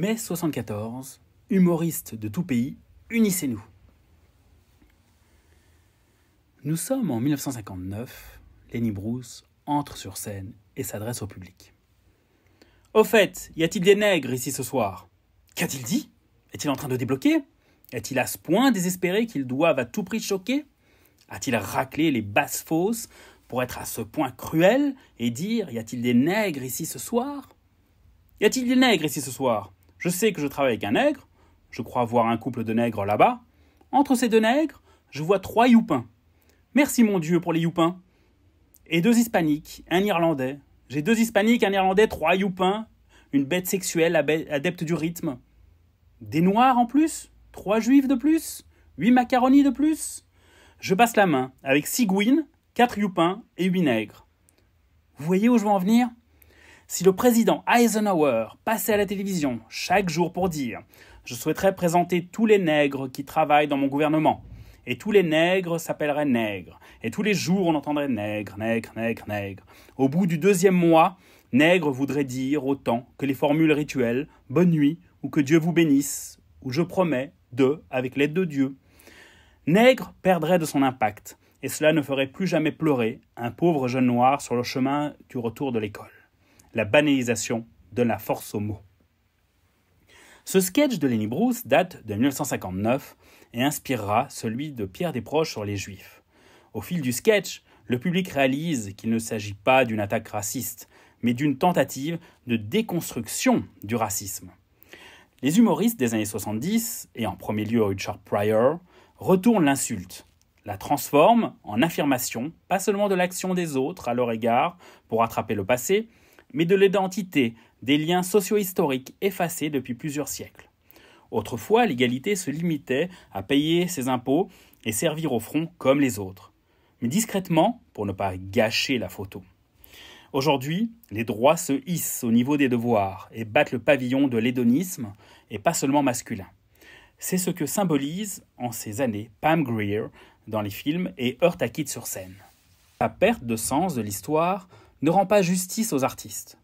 Mai 74, humoristes de tout pays, unissez-nous. Nous sommes en 1959, Lenny Bruce entre sur scène et s'adresse au public. Au fait, y a-t-il des nègres ici ce soir Qu'a-t-il dit Est-il en train de débloquer Est-il à ce point désespéré qu'ils doivent à tout prix choquer A-t-il raclé les basses fausses pour être à ce point cruel et dire Y a-t-il des nègres ici ce soir Y a-t-il des nègres ici ce soir je sais que je travaille avec un nègre, je crois voir un couple de nègres là-bas. Entre ces deux nègres, je vois trois youpins. Merci mon Dieu pour les youpins. Et deux hispaniques, un irlandais. J'ai deux hispaniques, un irlandais, trois youpins, une bête sexuelle adepte du rythme. Des noirs en plus, trois juifs de plus, huit macaronis de plus. Je passe la main avec six gouines, quatre youpins et huit nègres. Vous voyez où je veux en venir si le président Eisenhower passait à la télévision chaque jour pour dire Je souhaiterais présenter tous les nègres qui travaillent dans mon gouvernement, et tous les nègres s'appelleraient nègres, et tous les jours on entendrait nègre, nègre, nègre, nègre. Au bout du deuxième mois, nègre voudrait dire autant que les formules rituelles Bonne nuit, ou que Dieu vous bénisse, ou Je promets, de, avec l'aide de Dieu. Nègre perdrait de son impact, et cela ne ferait plus jamais pleurer un pauvre jeune noir sur le chemin du retour de l'école la banalisation de la force au mot. Ce sketch de Lenny Bruce date de 1959 et inspirera celui de Pierre Desproges sur les Juifs. Au fil du sketch, le public réalise qu'il ne s'agit pas d'une attaque raciste, mais d'une tentative de déconstruction du racisme. Les humoristes des années 70, et en premier lieu Richard Pryor, retournent l'insulte, la transforment en affirmation, pas seulement de l'action des autres à leur égard pour attraper le passé, mais de l'identité, des liens socio-historiques effacés depuis plusieurs siècles. Autrefois, l'égalité se limitait à payer ses impôts et servir au front comme les autres, mais discrètement pour ne pas gâcher la photo. Aujourd'hui, les droits se hissent au niveau des devoirs et battent le pavillon de l'hédonisme, et pas seulement masculin. C'est ce que symbolise en ces années Pam Greer dans les films et quitte sur scène. La perte de sens de l'histoire ne rend pas justice aux artistes.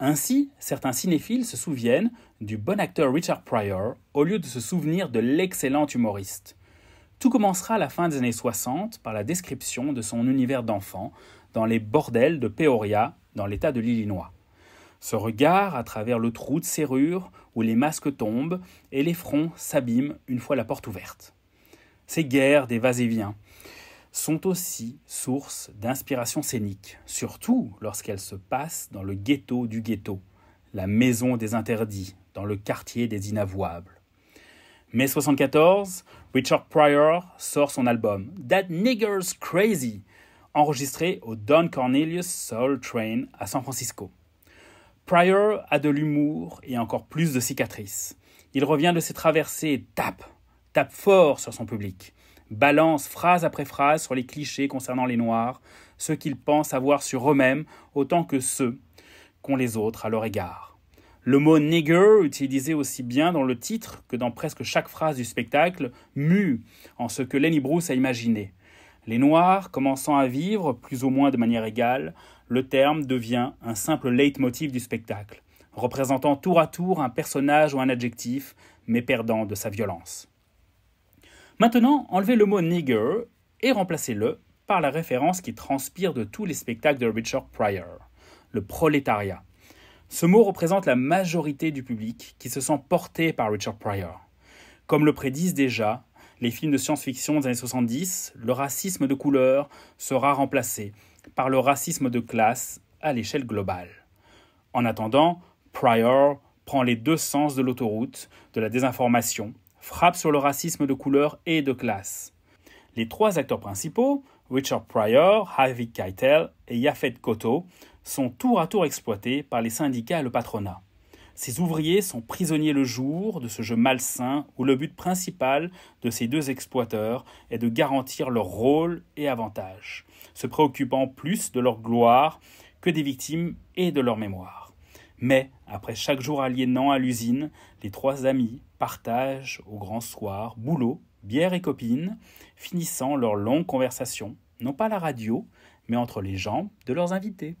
Ainsi, certains cinéphiles se souviennent du bon acteur Richard Pryor au lieu de se souvenir de l'excellent humoriste. Tout commencera à la fin des années 60 par la description de son univers d'enfant dans les bordels de Peoria, dans l'État de l'Illinois. Ce regard à travers le trou de serrure où les masques tombent et les fronts s'abîment une fois la porte ouverte. C'est guerre des vaséviens. et sont aussi source d'inspiration scénique, surtout lorsqu'elles se passent dans le ghetto du ghetto, la maison des interdits, dans le quartier des inavouables. Mai 74, Richard Pryor sort son album That Nigger's Crazy, enregistré au Don Cornelius Soul Train à San Francisco. Pryor a de l'humour et encore plus de cicatrices. Il revient de ses traversées et tape, tape fort sur son public balance phrase après phrase sur les clichés concernant les Noirs, ce qu'ils pensent avoir sur eux-mêmes autant que ceux qu'ont les autres à leur égard. Le mot nigger, utilisé aussi bien dans le titre que dans presque chaque phrase du spectacle, mue en ce que Lenny Bruce a imaginé. Les Noirs commençant à vivre, plus ou moins de manière égale, le terme devient un simple leitmotiv du spectacle, représentant tour à tour un personnage ou un adjectif, mais perdant de sa violence. Maintenant, enlevez le mot nigger et remplacez-le par la référence qui transpire de tous les spectacles de Richard Pryor, le prolétariat. Ce mot représente la majorité du public qui se sent porté par Richard Pryor. Comme le prédisent déjà les films de science-fiction des années 70, le racisme de couleur sera remplacé par le racisme de classe à l'échelle globale. En attendant, Pryor prend les deux sens de l'autoroute, de la désinformation frappe sur le racisme de couleur et de classe. Les trois acteurs principaux, Richard Pryor, Harvey Keitel et Yafet Koto, sont tour à tour exploités par les syndicats et le patronat. Ces ouvriers sont prisonniers le jour de ce jeu malsain où le but principal de ces deux exploiteurs est de garantir leur rôle et avantages, se préoccupant plus de leur gloire que des victimes et de leur mémoire. Mais, après chaque jour aliénant à l'usine, les trois amis partagent au grand soir boulot, bière et copines, finissant leur longue conversation, non pas à la radio, mais entre les jambes de leurs invités.